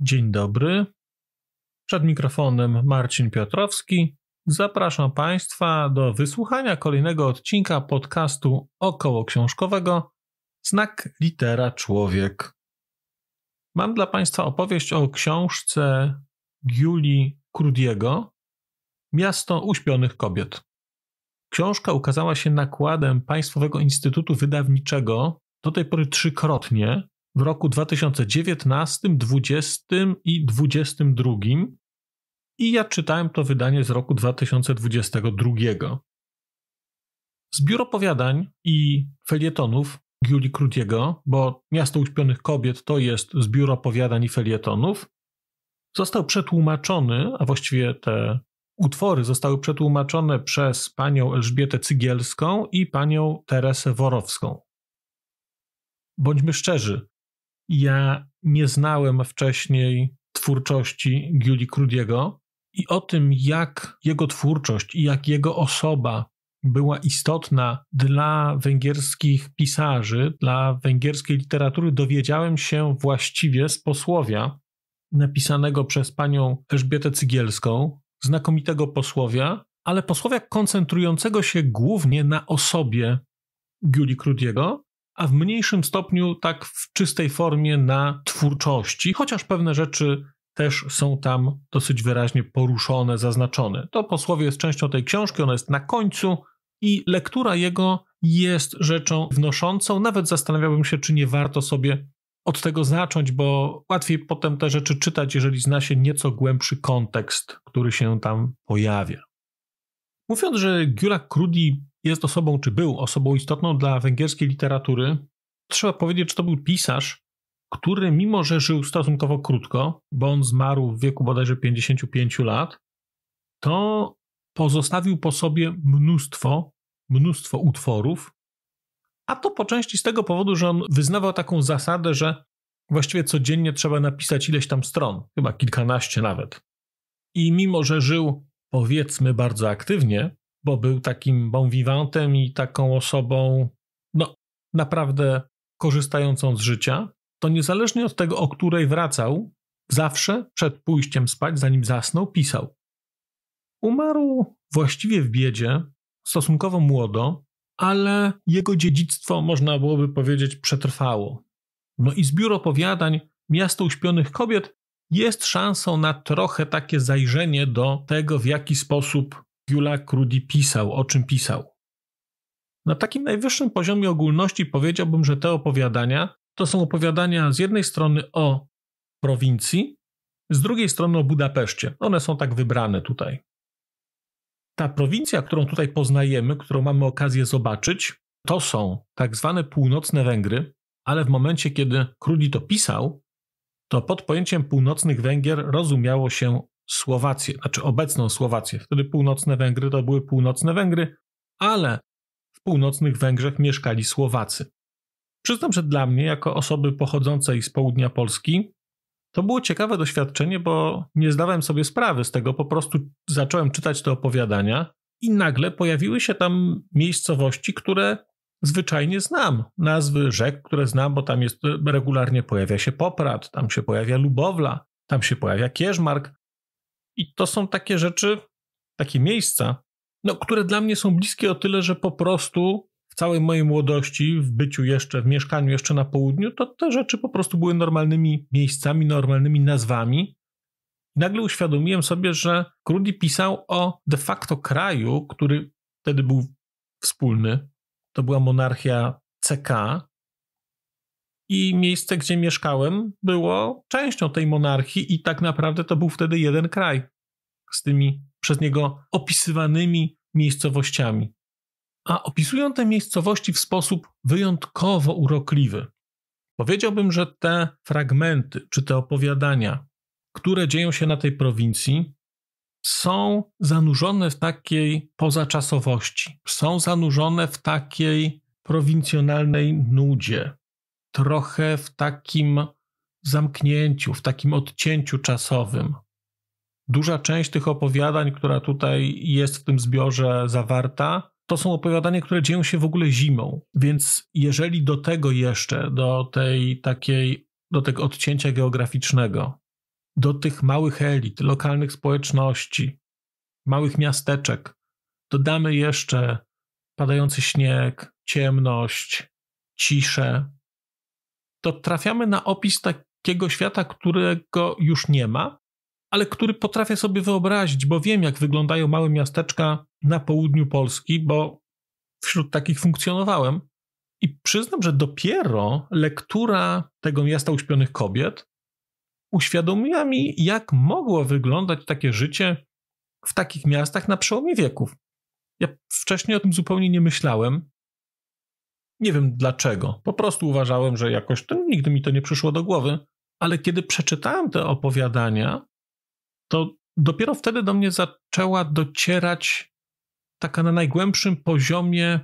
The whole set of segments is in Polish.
Dzień dobry. Przed mikrofonem Marcin Piotrowski. Zapraszam Państwa do wysłuchania kolejnego odcinka podcastu około książkowego Znak litera człowiek. Mam dla Państwa opowieść o książce Julii Krudiego Miasto uśpionych kobiet. Książka ukazała się nakładem Państwowego Instytutu Wydawniczego do tej pory trzykrotnie w roku 2019, 20 i 22. I ja czytałem to wydanie z roku 2022. Zbiór opowiadań i felietonów Giuli Krudiego, bo Miasto Uśpionych Kobiet to jest zbiór opowiadań i felietonów, został przetłumaczony, a właściwie te utwory zostały przetłumaczone przez panią Elżbietę Cygielską i panią Teresę Worowską. Bądźmy szczerzy, ja nie znałem wcześniej twórczości Giuli Krudiego i o tym, jak jego twórczość i jak jego osoba była istotna dla węgierskich pisarzy, dla węgierskiej literatury, dowiedziałem się właściwie z posłowia napisanego przez panią Elżbietę Cygielską, znakomitego posłowia, ale posłowia koncentrującego się głównie na osobie Giuli Krudiego, a w mniejszym stopniu tak w czystej formie na twórczości, chociaż pewne rzeczy też są tam dosyć wyraźnie poruszone, zaznaczone. To posłowie jest częścią tej książki, ona jest na końcu i lektura jego jest rzeczą wnoszącą. Nawet zastanawiałbym się, czy nie warto sobie od tego zacząć, bo łatwiej potem te rzeczy czytać, jeżeli zna się nieco głębszy kontekst, który się tam pojawia. Mówiąc, że Gyula Krudi jest osobą, czy był osobą istotną dla węgierskiej literatury. Trzeba powiedzieć, że to był pisarz, który mimo, że żył stosunkowo krótko, bo on zmarł w wieku bodajże 55 lat, to pozostawił po sobie mnóstwo, mnóstwo utworów, a to po części z tego powodu, że on wyznawał taką zasadę, że właściwie codziennie trzeba napisać ileś tam stron, chyba kilkanaście nawet. I mimo, że żył powiedzmy bardzo aktywnie, bo był takim bon vivantem i taką osobą, no, naprawdę korzystającą z życia, to niezależnie od tego, o której wracał, zawsze przed pójściem spać, zanim zasnął, pisał. Umarł właściwie w biedzie, stosunkowo młodo, ale jego dziedzictwo, można byłoby powiedzieć, przetrwało. No i zbiór opowiadań Miasto Uśpionych Kobiet jest szansą na trochę takie zajrzenie do tego, w jaki sposób Giula Krudi pisał, o czym pisał. Na takim najwyższym poziomie ogólności powiedziałbym, że te opowiadania to są opowiadania z jednej strony o prowincji, z drugiej strony o Budapeszcie. One są tak wybrane tutaj. Ta prowincja, którą tutaj poznajemy, którą mamy okazję zobaczyć, to są tak zwane północne Węgry, ale w momencie, kiedy Krudi to pisał, to pod pojęciem północnych Węgier rozumiało się Słowację, znaczy obecną Słowację. Wtedy północne Węgry to były północne Węgry, ale w północnych Węgrzech mieszkali Słowacy. Przyznam, że dla mnie, jako osoby pochodzącej z południa Polski, to było ciekawe doświadczenie, bo nie zdawałem sobie sprawy z tego, po prostu zacząłem czytać te opowiadania i nagle pojawiły się tam miejscowości, które zwyczajnie znam. Nazwy rzek, które znam, bo tam jest regularnie pojawia się Poprad, tam się pojawia Lubowla, tam się pojawia Kierzmark. I to są takie rzeczy, takie miejsca, no, które dla mnie są bliskie o tyle, że po prostu w całej mojej młodości, w byciu jeszcze, w mieszkaniu jeszcze na południu, to te rzeczy po prostu były normalnymi miejscami, normalnymi nazwami. Nagle uświadomiłem sobie, że Krudi pisał o de facto kraju, który wtedy był wspólny. To była monarchia CK, i miejsce, gdzie mieszkałem, było częścią tej monarchii i tak naprawdę to był wtedy jeden kraj z tymi przez niego opisywanymi miejscowościami. A opisują te miejscowości w sposób wyjątkowo urokliwy. Powiedziałbym, że te fragmenty czy te opowiadania, które dzieją się na tej prowincji, są zanurzone w takiej pozaczasowości, są zanurzone w takiej prowincjonalnej nudzie, trochę w takim zamknięciu, w takim odcięciu czasowym. Duża część tych opowiadań, która tutaj jest w tym zbiorze zawarta, to są opowiadania, które dzieją się w ogóle zimą. Więc jeżeli do tego jeszcze, do tej takiej, do tego odcięcia geograficznego, do tych małych elit, lokalnych społeczności, małych miasteczek, dodamy jeszcze padający śnieg, ciemność, ciszę, to trafiamy na opis takiego świata, którego już nie ma, ale który potrafię sobie wyobrazić, bo wiem, jak wyglądają małe miasteczka na południu Polski, bo wśród takich funkcjonowałem. I przyznam, że dopiero lektura tego miasta uśpionych kobiet uświadomiła mi, jak mogło wyglądać takie życie w takich miastach na przełomie wieków. Ja wcześniej o tym zupełnie nie myślałem. Nie wiem dlaczego. Po prostu uważałem, że jakoś to nigdy mi to nie przyszło do głowy. Ale kiedy przeczytałem te opowiadania, to dopiero wtedy do mnie zaczęła docierać taka na najgłębszym poziomie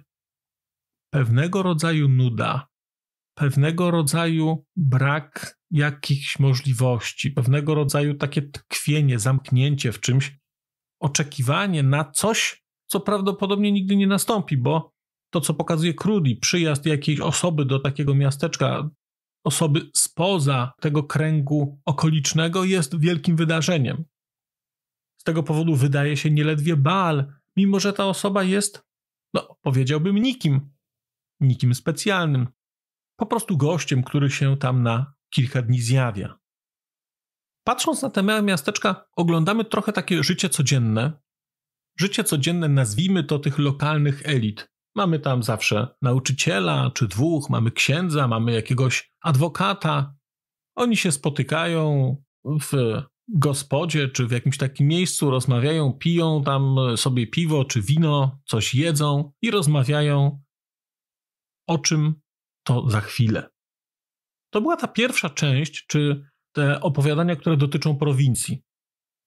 pewnego rodzaju nuda, pewnego rodzaju brak jakichś możliwości, pewnego rodzaju takie tkwienie, zamknięcie w czymś, oczekiwanie na coś, co prawdopodobnie nigdy nie nastąpi, bo to, co pokazuje Krudi, przyjazd jakiejś osoby do takiego miasteczka, osoby spoza tego kręgu okolicznego, jest wielkim wydarzeniem. Z tego powodu wydaje się nieledwie bal, mimo że ta osoba jest, no powiedziałbym, nikim, nikim specjalnym. Po prostu gościem, który się tam na kilka dni zjawia. Patrząc na te małe miasteczka, oglądamy trochę takie życie codzienne. Życie codzienne nazwijmy to tych lokalnych elit. Mamy tam zawsze nauczyciela czy dwóch, mamy księdza, mamy jakiegoś adwokata. Oni się spotykają w gospodzie czy w jakimś takim miejscu, rozmawiają, piją tam sobie piwo czy wino, coś jedzą i rozmawiają o czym to za chwilę. To była ta pierwsza część, czy te opowiadania, które dotyczą prowincji.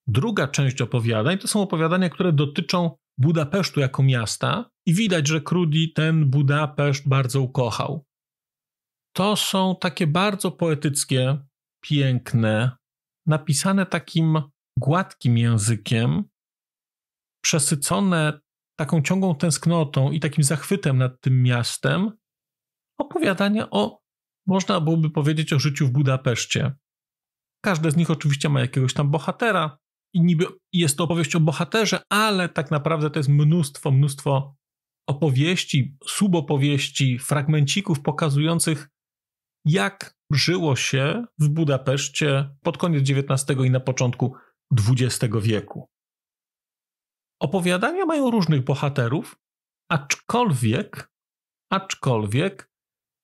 Druga część opowiadań to są opowiadania, które dotyczą Budapesztu jako miasta i widać, że Krudi ten Budapeszt bardzo ukochał. To są takie bardzo poetyckie, piękne, napisane takim gładkim językiem, przesycone taką ciągłą tęsknotą i takim zachwytem nad tym miastem, opowiadania o, można byłoby powiedzieć, o życiu w Budapeszcie. Każde z nich oczywiście ma jakiegoś tam bohatera, i niby jest to opowieść o bohaterze, ale tak naprawdę to jest mnóstwo, mnóstwo opowieści, subopowieści, fragmencików pokazujących, jak żyło się w Budapeszcie pod koniec XIX i na początku XX wieku. Opowiadania mają różnych bohaterów, aczkolwiek, aczkolwiek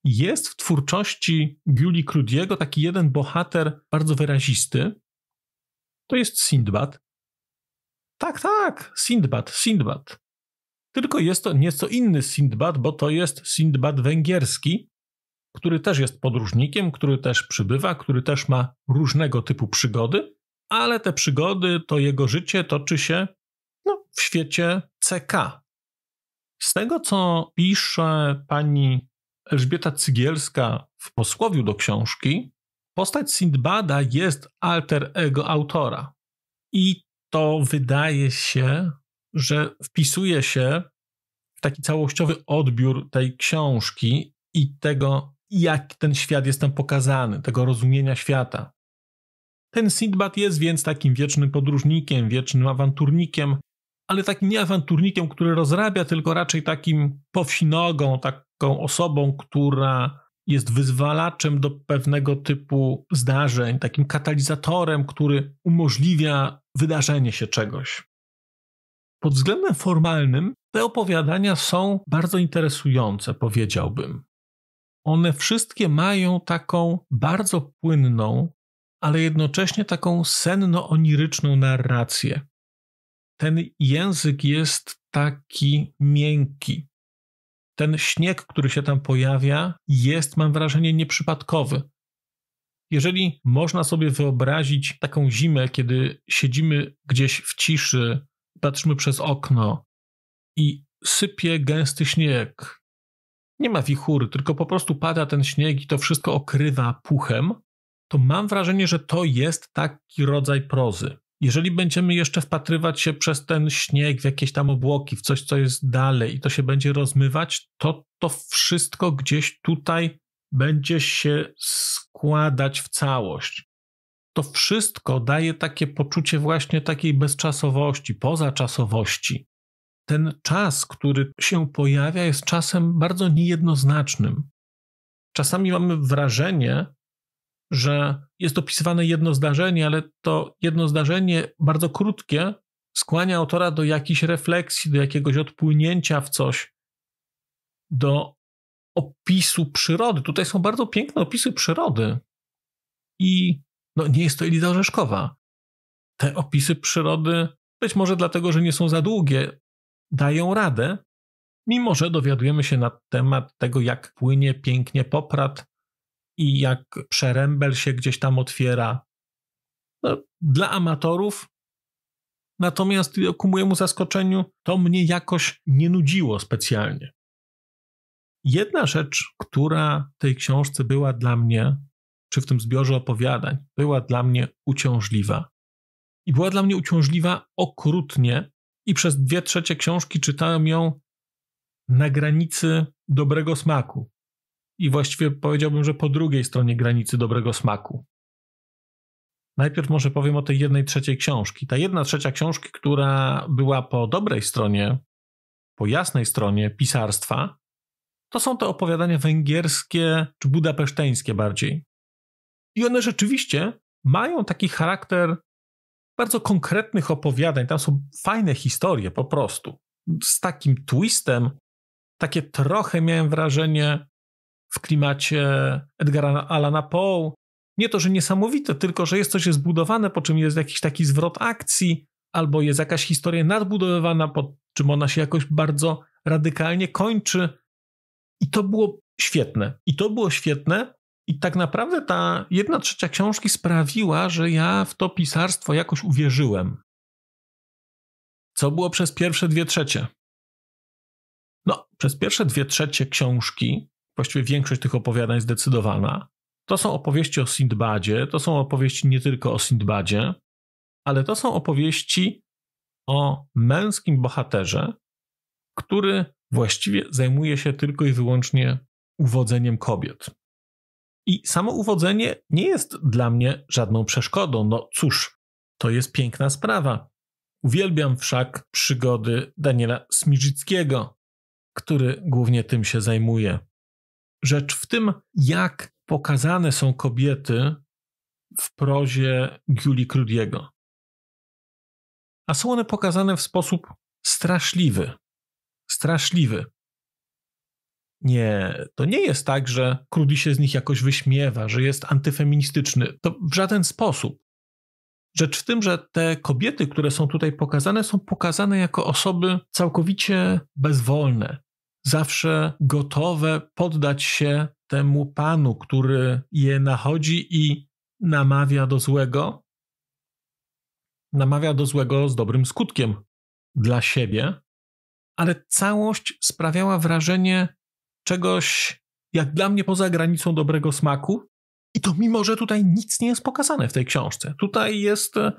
jest w twórczości Julii Krudiego taki jeden bohater bardzo wyrazisty, to jest Sindbad. Tak, tak, Sindbad, Sindbad. Tylko jest to nieco inny Sindbad, bo to jest Sindbad węgierski, który też jest podróżnikiem, który też przybywa, który też ma różnego typu przygody, ale te przygody, to jego życie toczy się no, w świecie CK. Z tego, co pisze pani Elżbieta Cygielska w posłowiu do książki, Postać Sindbada jest alter ego autora. I to wydaje się, że wpisuje się w taki całościowy odbiór tej książki i tego, jak ten świat jest tam pokazany, tego rozumienia świata. Ten Sindbad jest więc takim wiecznym podróżnikiem, wiecznym awanturnikiem, ale takim nie awanturnikiem, który rozrabia, tylko raczej takim powsinogą, taką osobą, która jest wyzwalaczem do pewnego typu zdarzeń, takim katalizatorem, który umożliwia wydarzenie się czegoś. Pod względem formalnym te opowiadania są bardzo interesujące, powiedziałbym. One wszystkie mają taką bardzo płynną, ale jednocześnie taką senno-oniryczną narrację. Ten język jest taki miękki, ten śnieg, który się tam pojawia, jest, mam wrażenie, nieprzypadkowy. Jeżeli można sobie wyobrazić taką zimę, kiedy siedzimy gdzieś w ciszy, patrzymy przez okno i sypie gęsty śnieg, nie ma wichury, tylko po prostu pada ten śnieg i to wszystko okrywa puchem, to mam wrażenie, że to jest taki rodzaj prozy jeżeli będziemy jeszcze wpatrywać się przez ten śnieg w jakieś tam obłoki, w coś, co jest dalej i to się będzie rozmywać, to to wszystko gdzieś tutaj będzie się składać w całość. To wszystko daje takie poczucie właśnie takiej bezczasowości, pozaczasowości. Ten czas, który się pojawia, jest czasem bardzo niejednoznacznym. Czasami mamy wrażenie, że jest opisywane jedno zdarzenie, ale to jedno zdarzenie bardzo krótkie skłania autora do jakiejś refleksji, do jakiegoś odpłynięcia w coś, do opisu przyrody. Tutaj są bardzo piękne opisy przyrody. I no, nie jest to Elida Orzeszkowa. Te opisy przyrody, być może dlatego, że nie są za długie, dają radę, mimo że dowiadujemy się na temat tego, jak płynie pięknie poprat, i jak przerębel się gdzieś tam otwiera. No, dla amatorów Natomiast ku mojemu zaskoczeniu to mnie jakoś nie nudziło specjalnie. Jedna rzecz, która w tej książce była dla mnie, czy w tym zbiorze opowiadań, była dla mnie uciążliwa. I była dla mnie uciążliwa okrutnie, i przez dwie trzecie książki czytałem ją na granicy dobrego smaku i właściwie powiedziałbym, że po drugiej stronie granicy dobrego smaku. Najpierw może powiem o tej jednej trzeciej książki. Ta jedna trzecia książki, która była po dobrej stronie, po jasnej stronie pisarstwa, to są te opowiadania węgierskie czy budapeszteńskie bardziej. I one rzeczywiście mają taki charakter bardzo konkretnych opowiadań. Tam są fajne historie po prostu. Z takim twistem, takie trochę miałem wrażenie w klimacie Edgara Alana Poe. Nie to, że niesamowite, tylko że jest coś zbudowane, po czym jest jakiś taki zwrot akcji, albo jest jakaś historia nadbudowywana, po czym ona się jakoś bardzo radykalnie kończy. I to było świetne. I to było świetne. I tak naprawdę ta jedna trzecia książki sprawiła, że ja w to pisarstwo jakoś uwierzyłem. Co było przez pierwsze dwie trzecie? No, przez pierwsze dwie trzecie książki właściwie większość tych opowiadań zdecydowana. To są opowieści o Sindbadzie, to są opowieści nie tylko o Sindbadzie, ale to są opowieści o męskim bohaterze, który właściwie zajmuje się tylko i wyłącznie uwodzeniem kobiet. I samo uwodzenie nie jest dla mnie żadną przeszkodą. No cóż, to jest piękna sprawa. Uwielbiam wszak przygody Daniela Smirzyckiego, który głównie tym się zajmuje rzecz w tym, jak pokazane są kobiety w prozie Giuli Crudiego. A są one pokazane w sposób straszliwy. Straszliwy. Nie, to nie jest tak, że Krudi się z nich jakoś wyśmiewa, że jest antyfeministyczny. To w żaden sposób. Rzecz w tym, że te kobiety, które są tutaj pokazane, są pokazane jako osoby całkowicie bezwolne, zawsze gotowe poddać się temu panu, który je nachodzi i namawia do złego. Namawia do złego z dobrym skutkiem dla siebie, ale całość sprawiała wrażenie czegoś, jak dla mnie, poza granicą dobrego smaku. I to mimo, że tutaj nic nie jest pokazane w tej książce. Tutaj jest e,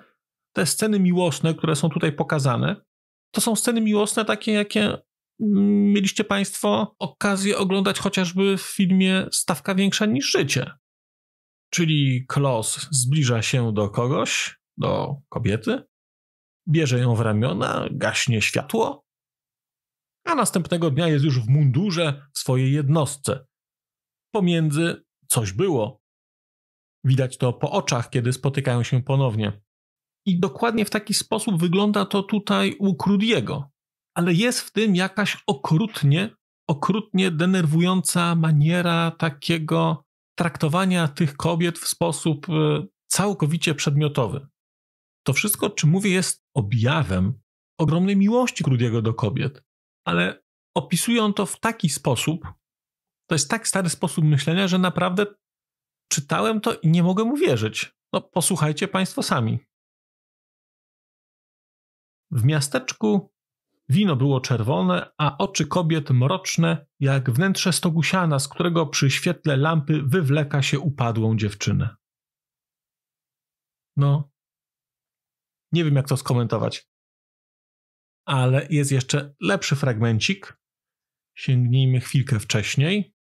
te sceny miłosne, które są tutaj pokazane. To są sceny miłosne takie, jakie mieliście Państwo okazję oglądać chociażby w filmie Stawka większa niż życie. Czyli Klos zbliża się do kogoś, do kobiety, bierze ją w ramiona, gaśnie światło, a następnego dnia jest już w mundurze w swojej jednostce. Pomiędzy coś było. Widać to po oczach, kiedy spotykają się ponownie. I dokładnie w taki sposób wygląda to tutaj u Krudiego ale jest w tym jakaś okrutnie, okrutnie denerwująca maniera takiego traktowania tych kobiet w sposób e, całkowicie przedmiotowy. To wszystko, czym mówię, jest objawem ogromnej miłości Krudiego do kobiet, ale opisuje on to w taki sposób, to jest tak stary sposób myślenia, że naprawdę czytałem to i nie mogę uwierzyć. No, posłuchajcie Państwo sami. W miasteczku Wino było czerwone, a oczy kobiet mroczne, jak wnętrze stogusiana, z którego przy świetle lampy wywleka się upadłą dziewczynę. No, nie wiem jak to skomentować. Ale jest jeszcze lepszy fragmencik. Sięgnijmy chwilkę wcześniej.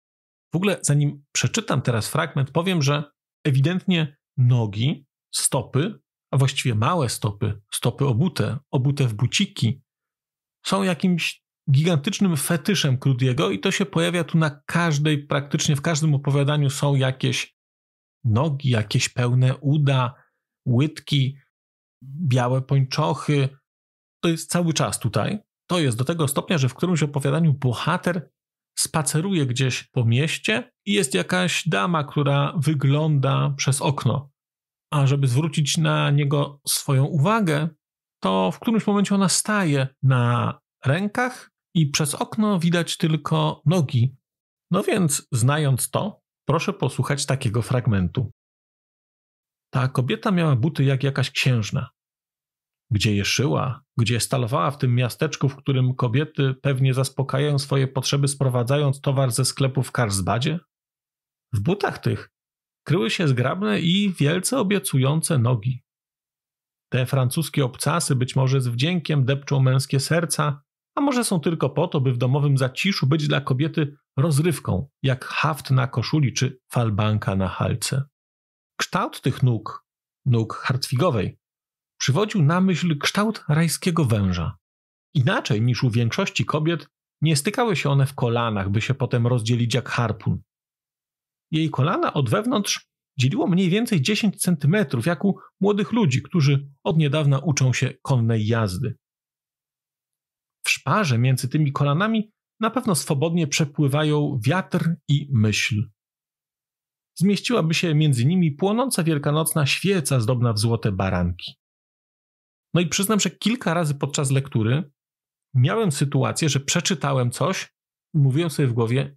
W ogóle, zanim przeczytam teraz fragment, powiem, że ewidentnie nogi, stopy, a właściwie małe stopy, stopy obute, obute w buciki, są jakimś gigantycznym fetyszem Krudiego i to się pojawia tu na każdej, praktycznie w każdym opowiadaniu są jakieś nogi, jakieś pełne uda, łydki, białe pończochy. To jest cały czas tutaj. To jest do tego stopnia, że w którymś opowiadaniu bohater spaceruje gdzieś po mieście i jest jakaś dama, która wygląda przez okno. A żeby zwrócić na niego swoją uwagę, to w którymś momencie ona staje na rękach i przez okno widać tylko nogi. No więc, znając to, proszę posłuchać takiego fragmentu. Ta kobieta miała buty jak jakaś księżna. Gdzie je szyła, gdzie stalowała w tym miasteczku, w którym kobiety pewnie zaspokajają swoje potrzeby, sprowadzając towar ze sklepu w Karlsbadzie? W butach tych kryły się zgrabne i wielce obiecujące nogi. Te francuskie obcasy być może z wdziękiem depczą męskie serca, a może są tylko po to, by w domowym zaciszu być dla kobiety rozrywką, jak haft na koszuli czy falbanka na halce. Kształt tych nóg, nóg hartwigowej, przywodził na myśl kształt rajskiego węża. Inaczej niż u większości kobiet, nie stykały się one w kolanach, by się potem rozdzielić jak harpun. Jej kolana od wewnątrz dzieliło mniej więcej 10 centymetrów, jak u młodych ludzi, którzy od niedawna uczą się konnej jazdy. W szparze między tymi kolanami na pewno swobodnie przepływają wiatr i myśl. Zmieściłaby się między nimi płonąca wielkanocna świeca zdobna w złote baranki. No i przyznam, że kilka razy podczas lektury miałem sytuację, że przeczytałem coś i mówiłem sobie w głowie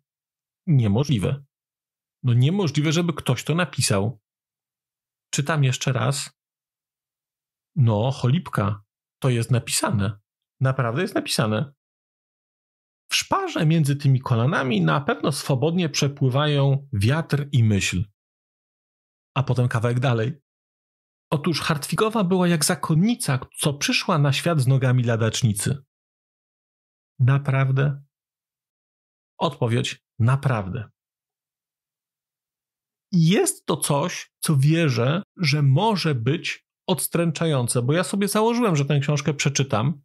niemożliwe. No niemożliwe, żeby ktoś to napisał. Czytam jeszcze raz. No, cholipka, to jest napisane. Naprawdę jest napisane. W szparze między tymi kolanami na pewno swobodnie przepływają wiatr i myśl. A potem kawałek dalej. Otóż Hartwigowa była jak zakonnica, co przyszła na świat z nogami ladacznicy. Naprawdę? Odpowiedź: Naprawdę jest to coś, co wierzę, że może być odstręczające, bo ja sobie założyłem, że tę książkę przeczytam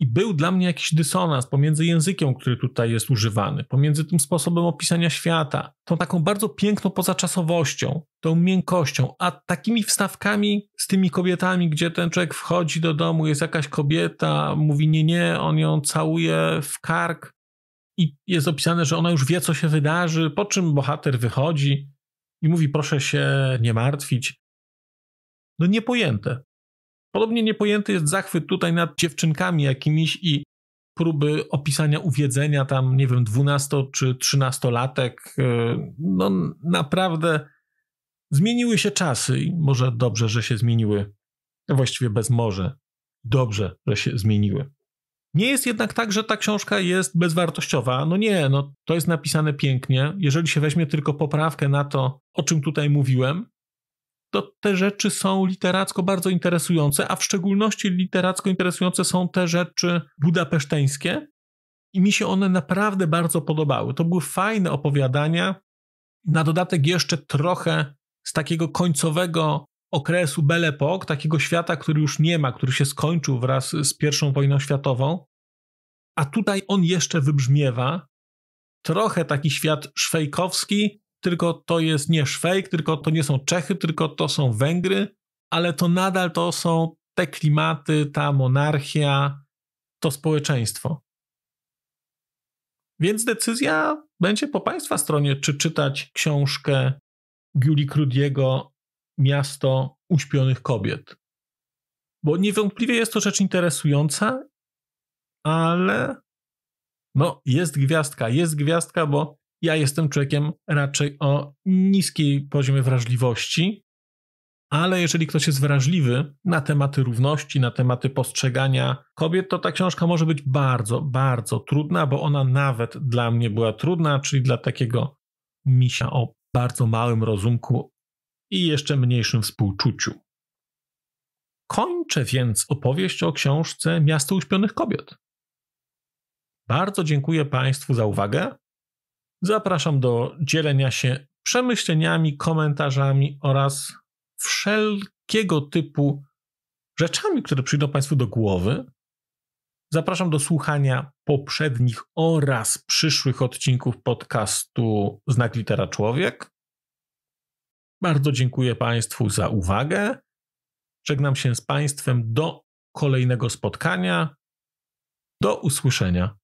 i był dla mnie jakiś dysonans pomiędzy językiem, który tutaj jest używany, pomiędzy tym sposobem opisania świata, tą taką bardzo piękną pozaczasowością, tą miękkością, a takimi wstawkami z tymi kobietami, gdzie ten człowiek wchodzi do domu, jest jakaś kobieta, mówi nie, nie, on ją całuje w kark i jest opisane, że ona już wie, co się wydarzy, po czym bohater wychodzi i mówi proszę się nie martwić. No niepojęte. Podobnie niepojęty jest zachwyt tutaj nad dziewczynkami jakimiś i próby opisania uwiedzenia tam, nie wiem, 12 czy 13 latek. Y, no naprawdę zmieniły się czasy i może dobrze, że się zmieniły. Właściwie bez może. Dobrze, że się zmieniły. Nie jest jednak tak, że ta książka jest bezwartościowa. No nie, no to jest napisane pięknie. Jeżeli się weźmie tylko poprawkę na to, o czym tutaj mówiłem, to te rzeczy są literacko bardzo interesujące, a w szczególności literacko interesujące są te rzeczy budapeszteńskie i mi się one naprawdę bardzo podobały. To były fajne opowiadania, na dodatek jeszcze trochę z takiego końcowego okresu Belle Époque, takiego świata, który już nie ma, który się skończył wraz z I wojną światową, a tutaj on jeszcze wybrzmiewa. Trochę taki świat szwejkowski, tylko to jest nie Szwejk, tylko to nie są Czechy, tylko to są Węgry, ale to nadal to są te klimaty, ta monarchia, to społeczeństwo. Więc decyzja będzie po Państwa stronie, czy czytać książkę Giuli Krudiego miasto uśpionych kobiet. Bo niewątpliwie jest to rzecz interesująca, ale no, jest gwiazdka, jest gwiazdka, bo ja jestem człowiekiem raczej o niskiej poziomie wrażliwości, ale jeżeli ktoś jest wrażliwy na tematy równości, na tematy postrzegania kobiet, to ta książka może być bardzo, bardzo trudna, bo ona nawet dla mnie była trudna, czyli dla takiego misia o bardzo małym rozumku i jeszcze mniejszym współczuciu. Kończę więc opowieść o książce Miasto Uśpionych Kobiet. Bardzo dziękuję Państwu za uwagę. Zapraszam do dzielenia się przemyśleniami, komentarzami oraz wszelkiego typu rzeczami, które przyjdą Państwu do głowy. Zapraszam do słuchania poprzednich oraz przyszłych odcinków podcastu Znak Litera Człowiek. Bardzo dziękuję Państwu za uwagę. Żegnam się z Państwem do kolejnego spotkania. Do usłyszenia.